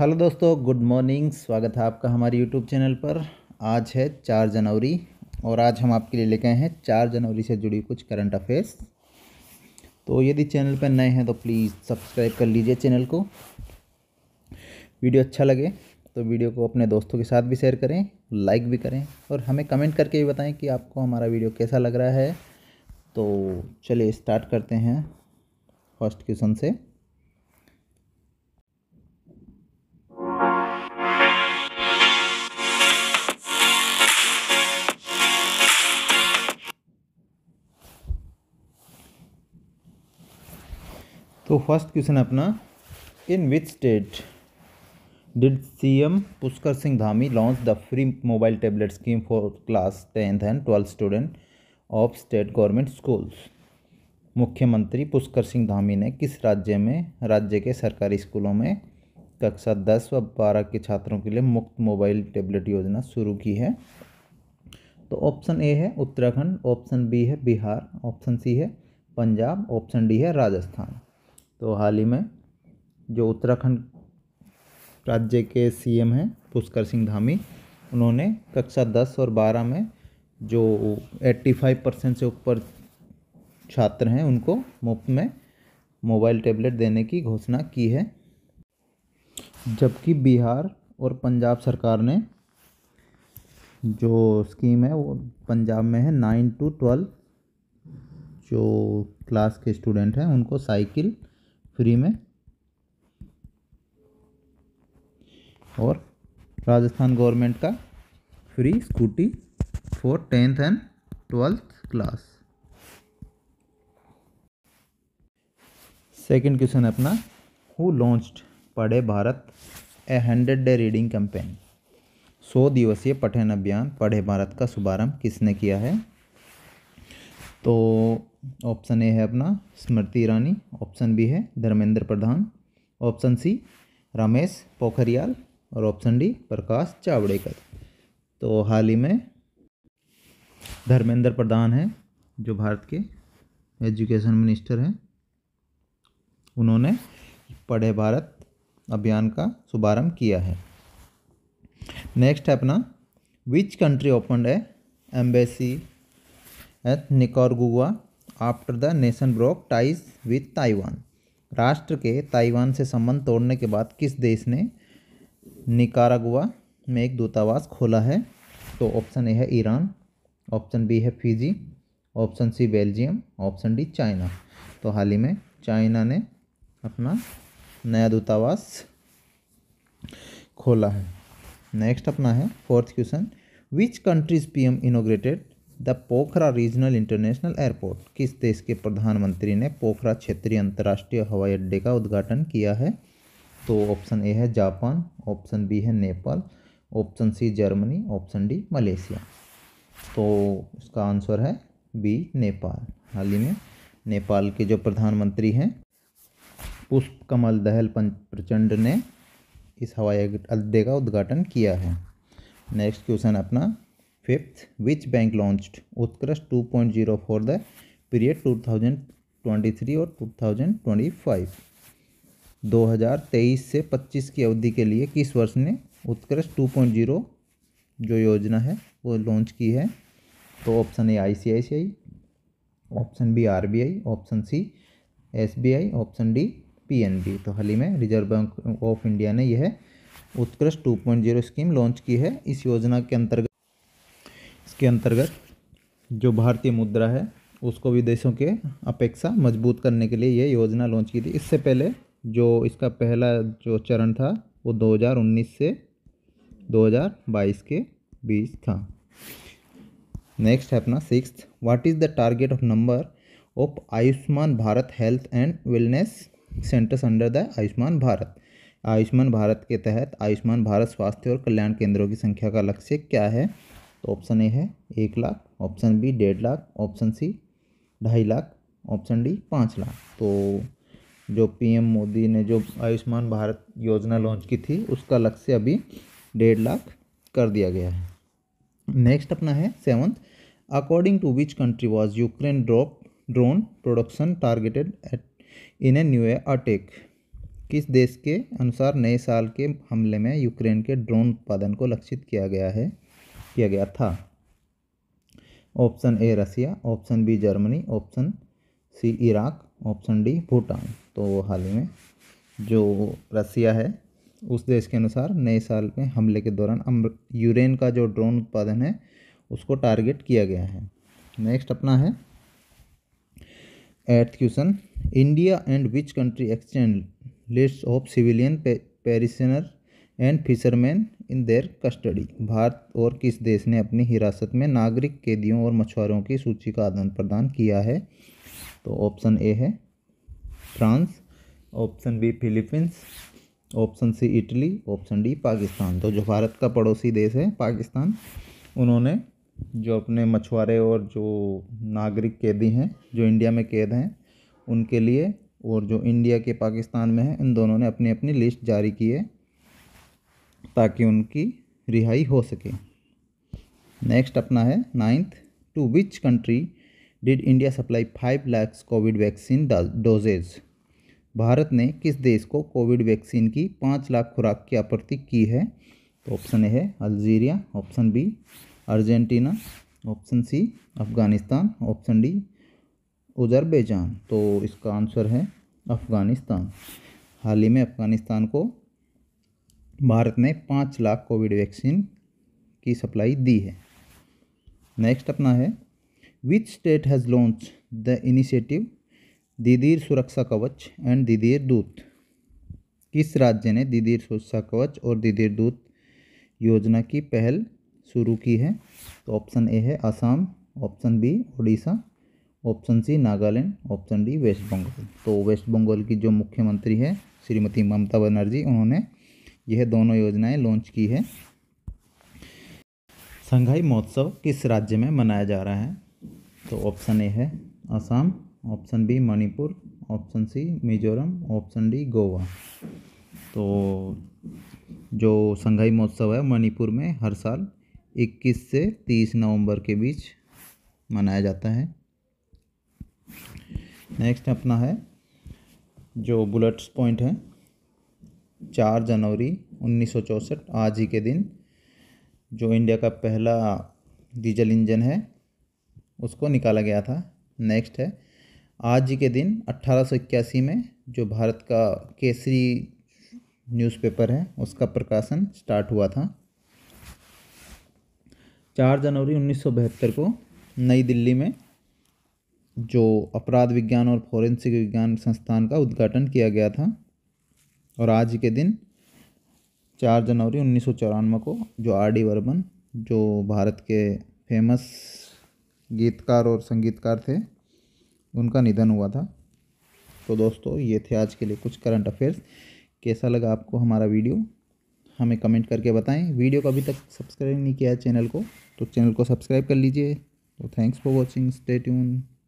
hello दोस्तों good morning स्वागत है आपका हमारे यूट्यूब चैनल पर आज है चार जनवरी और आज हम आपके लिए लेके आए हैं चार जनवरी से जुड़ी कुछ करंट अफेयर्स तो यदि चैनल पर नए हैं तो प्लीज़ सब्सक्राइब कर लीजिए चैनल को वीडियो अच्छा लगे तो वीडियो को अपने दोस्तों के साथ भी शेयर करें लाइक भी करें और हमें कमेंट करके भी बताएं कि आपको हमारा वीडियो कैसा लग रहा है तो चलिए स्टार्ट करते हैं फर्स्ट क्वेश्चन से तो फर्स्ट क्वेश्चन अपना in which state did C M Pushkar Singh Dhami launch the free mobile tablet scheme for class tenth and twelfth student of state government schools मुख्यमंत्री पुष्कर सिंह धामी ने किस राज्य में राज्य के सरकारी स्कूलों में कक्षा दस व बारह के छात्रों के लिए मुफ्त मोबाइल टेबलेट योजना शुरू की है तो ऑप्शन ए है उत्तराखंड ऑप्शन बी है बिहार ऑप्शन सी है पंजाब ऑप्शन डी है राजस्थान तो हाल ही में जो उत्तराखंड राज्य के सीएम हैं पुष्कर सिंह धामी उन्होंने कक्षा दस और बारह में जो 85 परसेंट से ऊपर छात्र हैं उनको मुफ्त में मोबाइल टैबलेट देने की घोषणा की है जबकि बिहार और पंजाब सरकार ने जो स्कीम है वो पंजाब में है नाइन टू ट्वेल्व जो क्लास के स्टूडेंट हैं उनको साइकिल फ्री में और राजस्थान गवर्नमेंट का free scooty for tenth and twelfth class second question है अपना who launched Padhe Bharat a hundred day reading campaign सौ दिवसीय पठन अभियान पढ़े भारत का शुभारंभ किसने किया है तो ऑप्शन ए है अपना स्मृति ईरानी ऑप्शन बी है धर्मेंद्र प्रधान ऑप्शन सी रमेश पोखरियाल और ऑप्शन डी प्रकाश जावड़ेकर तो हाल ही में धर्मेंद्र प्रधान हैं जो भारत के एजुकेशन मिनिस्टर हैं उन्होंने पढ़े भारत अभियान का शुभारंभ किया है नेक्स्ट है अपना विच कंट्री ओपन है embassy at Nicaragua after the nation broke ties with Taiwan राष्ट्र के ताइवान से संबंध तोड़ने के बाद किस देश ने निकारागुआ में एक दूतावास खोला है तो ऑप्शन ए है ईरान ऑप्शन बी है Fiji option C Belgium option D China तो हाल ही में चाइना ने अपना नया दूतावास खोला है नेक्स्ट अपना है fourth question which countries PM inaugurated the Pokhara regional international airport किस देश के प्रधानमंत्री ने पोखरा क्षेत्रीय अंतर्राष्ट्रीय हवाई अड्डे का उद्घाटन किया है तो ऑप्शन ए है जापान ऑप्शन बी है Nepal option C Germany option D Malaysia तो इसका आंसर है बी नेपाल हाल ही में नेपाल के जो प्रधानमंत्री हैं पुष्प कमल दहल प्रचंड ने इस हवाई अड्डे का उद्घाटन किया है नेक्स्ट क्वेश्चन अपना fifth which bank launch Utkrisht two point zero for the period two thousand twenty three और टू थाउजेंड ट्वेंटी फाइव दो हज़ार तेईस से पच्चीस की अवधि के लिए किस वर्ष ने उत्कृष्ट टू पॉइंट जीरो oh जो योजना है वो लॉन्च की है तो option A I C I C I option B R B I option C S B I option D P N B तो हाल ही में रिजर्व बैंक ऑफ इंडिया ने यह Utkrisht two point zero scheme launch की है इस योजना के अंतर्गत के अंतर्गत जो भारतीय मुद्रा है उसको विदेशों के अपेक्षा मजबूत करने के लिए ये योजना लॉन्च की थी इससे पहले जो इसका पहला जो चरण था वो 2019 से 2022 के बीच था नेक्स्ट है अपना six what is the target of number of Ayushman Bharat health and wellness centres under the Ayushman Bharat Ayushman Bharat के तहत आयुष्मान भारत स्वास्थ्य और कल्याण केंद्रों की संख्या का लक्ष्य क्या है तो ऑप्शन ए है एक लाख ऑप्शन बी डेढ़ लाख ऑप्शन सी ढाई लाख ऑप्शन डी पाँच लाख तो जो पीएम मोदी ने जो आयुष्मान भारत योजना लॉन्च की थी उसका लक्ष्य अभी डेढ़ लाख कर दिया गया है नेक्स्ट अपना है seventh according to which country was Ukraine drop drone production targeted at in a new attack किस देश के अनुसार नए साल के हमले में यूक्रेन के ड्रोन उत्पादन को लक्षित किया गया है किया गया था option A Russia option B Germany option C Iraq option D Bhutan तो हाल ही में जो रसिया है उस देश के अनुसार नए साल में हमले के दौरान यूरेन का जो ड्रोन उत्पादन है उसको टारगेट किया गया है नेक्स्ट अपना है eighth question India and which country exchange list of civilian prisoner and fisherman in their custody Bharat और किस देश ने अपनी हिरासत में नागरिक कैदियों और मछुआरों की सूची का आदान प्रदान किया है तो ऑप्शन ए है France option B Philippines option C Italy option D Pakistan तो जो भारत का पड़ोसी देश है पाकिस्तान उन्होंने जो अपने मछुआरे और जो नागरिक कैदी हैं जो इंडिया में कैद हैं उनके लिए और जो इंडिया के पाकिस्तान में हैं इन दोनों ने अपनी अपनी लिस्ट जारी की है ताकि उनकी रिहाई हो सके नेक्स्ट अपना है ninth to which country did India supply five lakhs covid vaccine doses Bharat ने किस देश को कोविड वैक्सीन की पाँच लाख खुराक की आपूर्ति की है तो ऑप्शन ए है Algeria option B Argentina option C Afghanistan option D Azerbaijan तो इसका आंसर है अफ़गानिस्तान हाल ही में अफ़गानिस्तान को भारत ने पाँच लाख कोविड वैक्सीन की सप्लाई दी है नेक्स्ट अपना है which state has launch the initiative Didir Suraksha कवच एंड दीदीर दूत किस राज्य ने दीदीर सुरक्षा कवच और दीदीर दूत योजना की पहल शुरू की है तो ऑप्शन ए है Assam option B Orissa option C Nagaland option D West Bengal तो वेस्ट बंगाल की जो मुख्यमंत्री है श्रीमती ममता बनर्जी उन्होंने यह दोनों योजनाएं लॉन्च की है संघाई महोत्सव किस राज्य में मनाया जा रहा है तो ऑप्शन ए है Assam option B Manipur option C Mizoram option D Goa तो जो संघाई महोत्सव है मणिपुर में हर साल 21 से 30 नवंबर के बीच मनाया जाता है नेक्स्ट अपना है जो बुलेट्स पॉइंट है चार जनवरी उन्नीस आज ही के दिन जो इंडिया का पहला डीजल इंजन है उसको निकाला गया था नेक्स्ट है आज ही के दिन इक्यासी में जो भारत का केसरी न्यूज़पेपर है उसका प्रकाशन स्टार्ट हुआ था चार जनवरी बहत्तर को नई दिल्ली में जो अपराध विज्ञान और फॉरेंसिक विज्ञान संस्थान का उद्घाटन किया गया था और आज के दिन चार जनवरी उन्नीस को जो आर डी वर्मन जो भारत के फेमस गीतकार और संगीतकार थे उनका निधन हुआ था तो दोस्तों ये थे आज के लिए कुछ करंट अफेयर्स कैसा लगा आपको हमारा वीडियो हमें कमेंट करके बताएं वीडियो को अभी तक सब्सक्राइब नहीं किया है चैनल को तो चैनल को सब्सक्राइब कर लीजिए तो thanks for watching stay tune